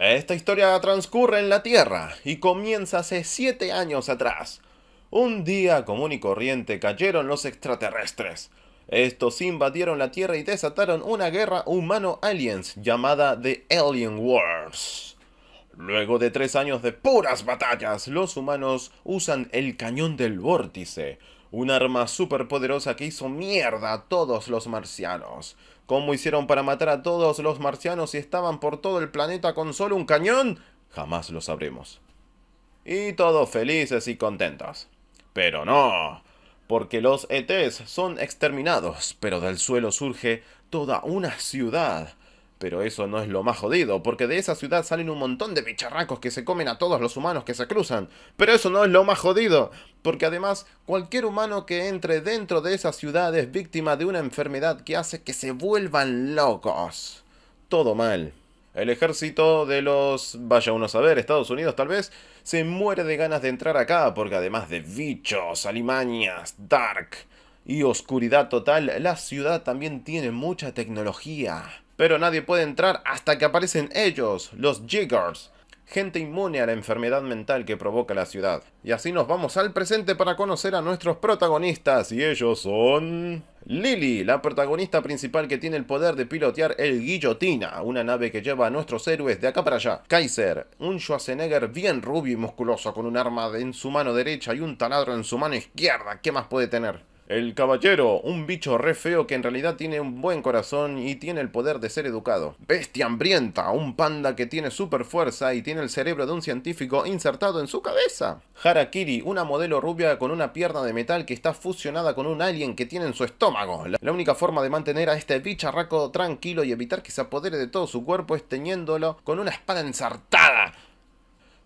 Esta historia transcurre en la Tierra y comienza hace 7 años atrás. Un día común y corriente cayeron los extraterrestres. Estos invadieron la Tierra y desataron una guerra humano-aliens llamada The Alien Wars. Luego de tres años de puras batallas, los humanos usan el cañón del vórtice, un arma superpoderosa que hizo mierda a todos los marcianos cómo hicieron para matar a todos los marcianos si estaban por todo el planeta con solo un cañón, jamás lo sabremos. Y todos felices y contentos. Pero no, porque los ETs son exterminados, pero del suelo surge toda una ciudad pero eso no es lo más jodido, porque de esa ciudad salen un montón de bicharracos que se comen a todos los humanos que se cruzan. Pero eso no es lo más jodido, porque además cualquier humano que entre dentro de esa ciudad es víctima de una enfermedad que hace que se vuelvan locos. Todo mal. El ejército de los, vaya uno a saber, Estados Unidos tal vez, se muere de ganas de entrar acá, porque además de bichos, alimañas, dark y oscuridad total, la ciudad también tiene mucha tecnología pero nadie puede entrar hasta que aparecen ellos, los Jiggers, gente inmune a la enfermedad mental que provoca la ciudad. Y así nos vamos al presente para conocer a nuestros protagonistas, y ellos son... Lily, la protagonista principal que tiene el poder de pilotear el Guillotina, una nave que lleva a nuestros héroes de acá para allá. Kaiser, un Schwarzenegger bien rubio y musculoso con un arma en su mano derecha y un taladro en su mano izquierda, ¿qué más puede tener? El caballero, un bicho re feo que en realidad tiene un buen corazón y tiene el poder de ser educado. Bestia hambrienta, un panda que tiene super fuerza y tiene el cerebro de un científico insertado en su cabeza. Harakiri, una modelo rubia con una pierna de metal que está fusionada con un alien que tiene en su estómago. La única forma de mantener a este bicharraco tranquilo y evitar que se apodere de todo su cuerpo es teñiéndolo con una espada ensartada.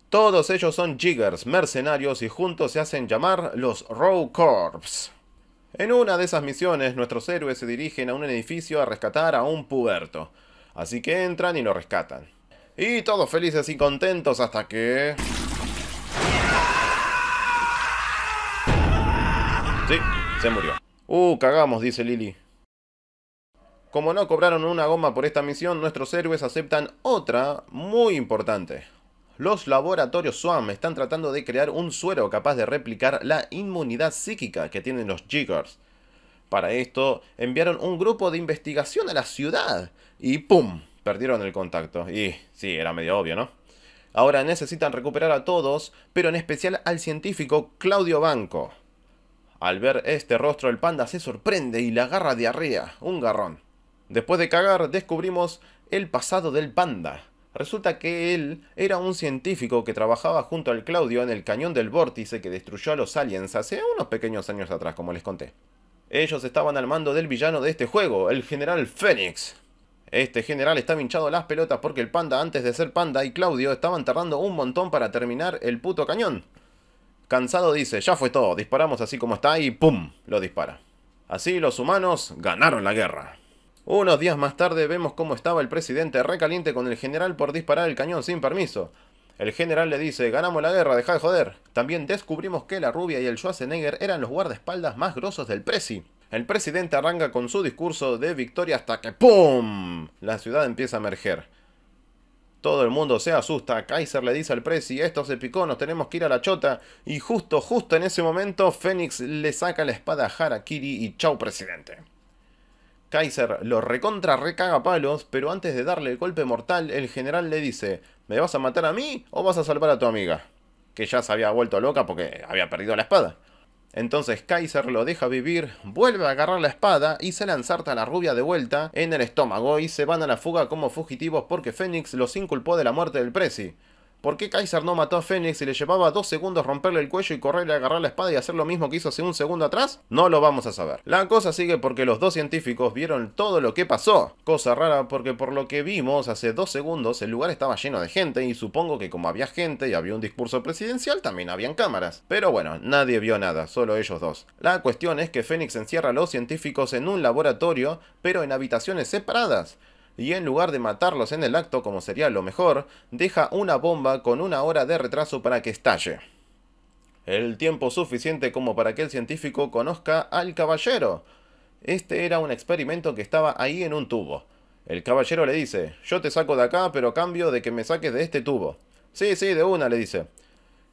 Todos ellos son jiggers, mercenarios y juntos se hacen llamar los Row Corps. En una de esas misiones, nuestros héroes se dirigen a un edificio a rescatar a un puberto. Así que entran y lo rescatan. Y todos felices y contentos hasta que... Sí, se murió. Uh, cagamos, dice Lily. Como no cobraron una goma por esta misión, nuestros héroes aceptan otra muy importante. Los laboratorios SWAM están tratando de crear un suero capaz de replicar la inmunidad psíquica que tienen los Jiggers. Para esto, enviaron un grupo de investigación a la ciudad y ¡pum! Perdieron el contacto. Y sí, era medio obvio, ¿no? Ahora necesitan recuperar a todos, pero en especial al científico Claudio Banco. Al ver este rostro, el panda se sorprende y le agarra diarrea, un garrón. Después de cagar, descubrimos el pasado del panda. Resulta que él era un científico que trabajaba junto al Claudio en el cañón del vórtice que destruyó a los aliens hace unos pequeños años atrás, como les conté. Ellos estaban al mando del villano de este juego, el general Fénix. Este general está hinchado las pelotas porque el panda antes de ser panda y Claudio estaban tardando un montón para terminar el puto cañón. Cansado dice, ya fue todo, disparamos así como está y ¡pum! lo dispara. Así los humanos ganaron la guerra. Unos días más tarde vemos cómo estaba el presidente recaliente con el general por disparar el cañón sin permiso. El general le dice, ganamos la guerra, deja de joder. También descubrimos que la rubia y el Schwarzenegger eran los guardaespaldas más grosos del presi. El presidente arranca con su discurso de victoria hasta que ¡pum! La ciudad empieza a emerger. Todo el mundo se asusta, Kaiser le dice al presi, esto se picó, nos tenemos que ir a la chota. Y justo, justo en ese momento, Fénix le saca la espada a Harakiri y chau presidente. Kaiser lo recontra recaga palos, pero antes de darle el golpe mortal, el general le dice, ¿me vas a matar a mí o vas a salvar a tu amiga? Que ya se había vuelto loca porque había perdido la espada. Entonces Kaiser lo deja vivir, vuelve a agarrar la espada y se lanzarta a la rubia de vuelta en el estómago y se van a la fuga como fugitivos porque Fénix los inculpó de la muerte del Prezi. ¿Por qué Kaiser no mató a Fénix y le llevaba dos segundos romperle el cuello y correr a agarrar la espada y hacer lo mismo que hizo hace un segundo atrás? No lo vamos a saber. La cosa sigue porque los dos científicos vieron todo lo que pasó. Cosa rara porque por lo que vimos hace dos segundos el lugar estaba lleno de gente y supongo que como había gente y había un discurso presidencial también habían cámaras. Pero bueno, nadie vio nada, solo ellos dos. La cuestión es que Fénix encierra a los científicos en un laboratorio pero en habitaciones separadas y en lugar de matarlos en el acto como sería lo mejor, deja una bomba con una hora de retraso para que estalle. El tiempo suficiente como para que el científico conozca al caballero. Este era un experimento que estaba ahí en un tubo. El caballero le dice, yo te saco de acá, pero cambio de que me saques de este tubo. Sí, sí, de una, le dice.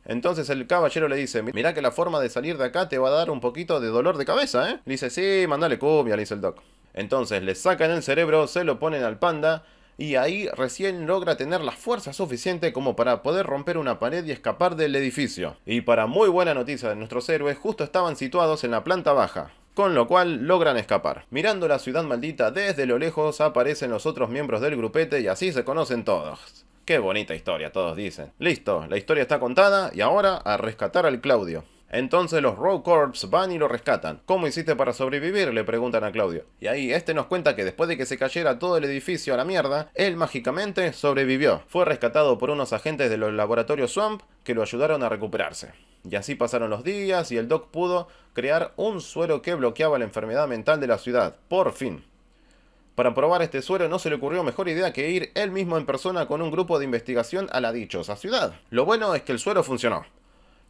Entonces el caballero le dice, mirá que la forma de salir de acá te va a dar un poquito de dolor de cabeza, ¿eh? Le dice, sí, mandale cumbia, le dice el doc. Entonces les sacan el cerebro, se lo ponen al panda y ahí recién logra tener la fuerza suficiente como para poder romper una pared y escapar del edificio. Y para muy buena noticia de nuestros héroes, justo estaban situados en la planta baja. Con lo cual logran escapar. Mirando la ciudad maldita desde lo lejos aparecen los otros miembros del grupete y así se conocen todos. Qué bonita historia, todos dicen. Listo, la historia está contada y ahora a rescatar al Claudio. Entonces los Raw Corps van y lo rescatan. ¿Cómo hiciste para sobrevivir? le preguntan a Claudio. Y ahí este nos cuenta que después de que se cayera todo el edificio a la mierda, él mágicamente sobrevivió. Fue rescatado por unos agentes de los laboratorios Swamp que lo ayudaron a recuperarse. Y así pasaron los días y el Doc pudo crear un suero que bloqueaba la enfermedad mental de la ciudad. Por fin. Para probar este suero no se le ocurrió mejor idea que ir él mismo en persona con un grupo de investigación a la dichosa ciudad. Lo bueno es que el suero funcionó.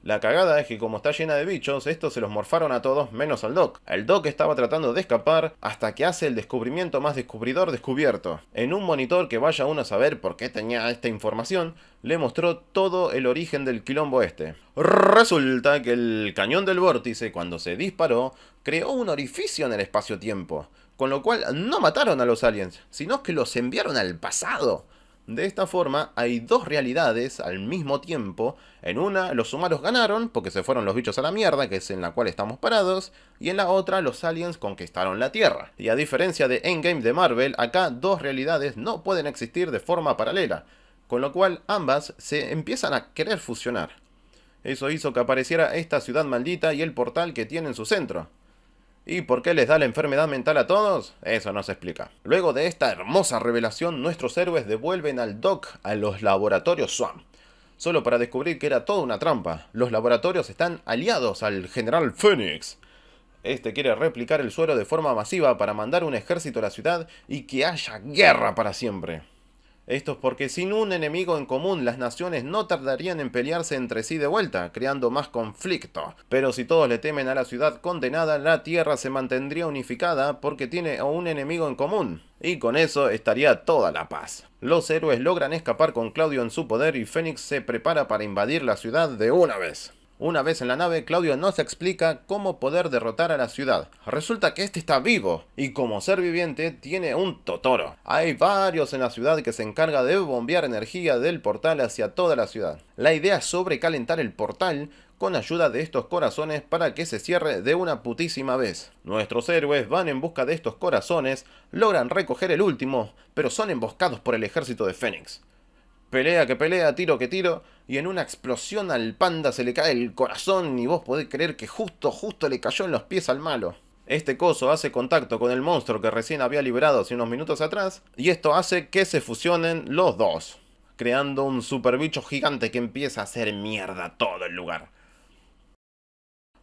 La cagada es que como está llena de bichos, estos se los morfaron a todos menos al Doc. El Doc estaba tratando de escapar hasta que hace el descubrimiento más descubridor descubierto. En un monitor que vaya uno a saber por qué tenía esta información, le mostró todo el origen del quilombo este. Resulta que el cañón del vórtice, cuando se disparó, creó un orificio en el espacio-tiempo. Con lo cual no mataron a los aliens, sino que los enviaron al pasado. De esta forma, hay dos realidades al mismo tiempo. En una, los humanos ganaron, porque se fueron los bichos a la mierda, que es en la cual estamos parados. Y en la otra, los aliens conquistaron la Tierra. Y a diferencia de Endgame de Marvel, acá dos realidades no pueden existir de forma paralela. Con lo cual, ambas se empiezan a querer fusionar. Eso hizo que apareciera esta ciudad maldita y el portal que tiene en su centro. ¿Y por qué les da la enfermedad mental a todos? Eso no se explica. Luego de esta hermosa revelación, nuestros héroes devuelven al Doc a los laboratorios Swamp, solo para descubrir que era toda una trampa. Los laboratorios están aliados al general Phoenix. Este quiere replicar el suero de forma masiva para mandar un ejército a la ciudad y que haya guerra para siempre. Esto es porque sin un enemigo en común las naciones no tardarían en pelearse entre sí de vuelta, creando más conflicto. Pero si todos le temen a la ciudad condenada, la Tierra se mantendría unificada porque tiene a un enemigo en común. Y con eso estaría toda la paz. Los héroes logran escapar con Claudio en su poder y Fénix se prepara para invadir la ciudad de una vez. Una vez en la nave, Claudio nos explica cómo poder derrotar a la ciudad. Resulta que este está vivo y como ser viviente tiene un Totoro. Hay varios en la ciudad que se encarga de bombear energía del portal hacia toda la ciudad. La idea es sobrecalentar el portal con ayuda de estos corazones para que se cierre de una putísima vez. Nuestros héroes van en busca de estos corazones, logran recoger el último, pero son emboscados por el ejército de Fénix. Pelea que pelea, tiro que tiro, y en una explosión al panda se le cae el corazón y vos podés creer que justo, justo le cayó en los pies al malo. Este coso hace contacto con el monstruo que recién había liberado hace unos minutos atrás y esto hace que se fusionen los dos, creando un super bicho gigante que empieza a hacer mierda todo el lugar.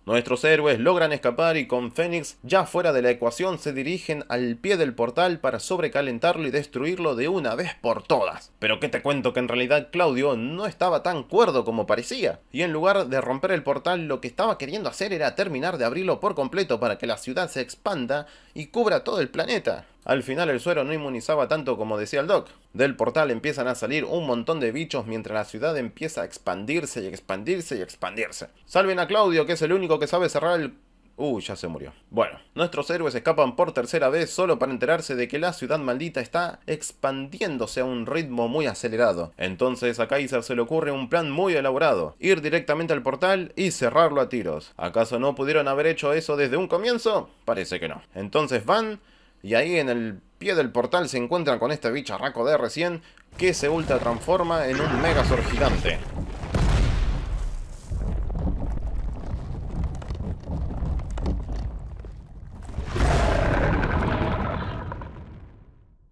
Nuestros héroes logran escapar y con Fénix ya fuera de la ecuación se dirigen al pie del portal para sobrecalentarlo y destruirlo de una vez por todas. Pero que te cuento que en realidad Claudio no estaba tan cuerdo como parecía, y en lugar de romper el portal lo que estaba queriendo hacer era terminar de abrirlo por completo para que la ciudad se expanda y cubra todo el planeta. Al final el suero no inmunizaba tanto como decía el doc. Del portal empiezan a salir un montón de bichos mientras la ciudad empieza a expandirse y expandirse y expandirse. Salven a Claudio, que es el único que sabe cerrar el Uh, ya se murió. Bueno, nuestros héroes escapan por tercera vez solo para enterarse de que la ciudad maldita está expandiéndose a un ritmo muy acelerado. Entonces a Kaiser se le ocurre un plan muy elaborado, ir directamente al portal y cerrarlo a tiros. ¿Acaso no pudieron haber hecho eso desde un comienzo? Parece que no. Entonces van y ahí en el pie del portal se encuentran con este bicharraco de recién que se ultra transforma en un Megazord gigante.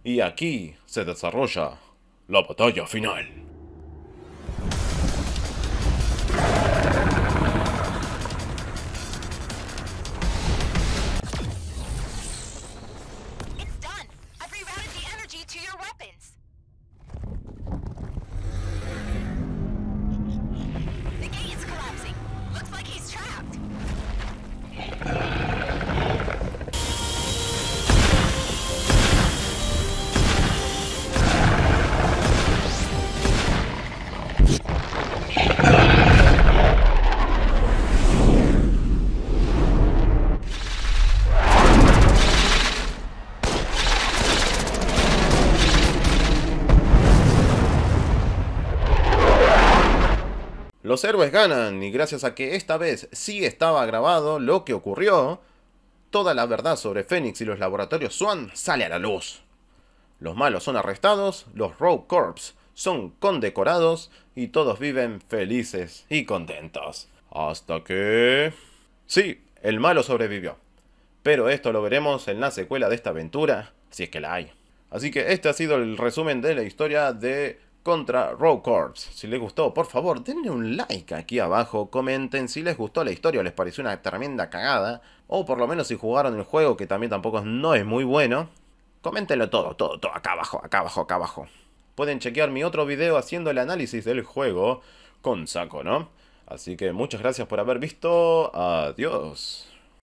Y aquí se desarrolla la batalla final. Los héroes ganan y gracias a que esta vez sí estaba grabado lo que ocurrió, toda la verdad sobre Fénix y los laboratorios Swan sale a la luz. Los malos son arrestados, los Rogue Corps son condecorados y todos viven felices y contentos. Hasta que... Sí, el malo sobrevivió. Pero esto lo veremos en la secuela de esta aventura, si es que la hay. Así que este ha sido el resumen de la historia de contra Row Corps. Si les gustó, por favor, denle un like aquí abajo, comenten si les gustó la historia o les pareció una tremenda cagada, o por lo menos si jugaron el juego, que también tampoco no es muy bueno. Coméntenlo todo, todo, todo, acá abajo, acá abajo, acá abajo. Pueden chequear mi otro video haciendo el análisis del juego con saco, ¿no? Así que muchas gracias por haber visto. Adiós.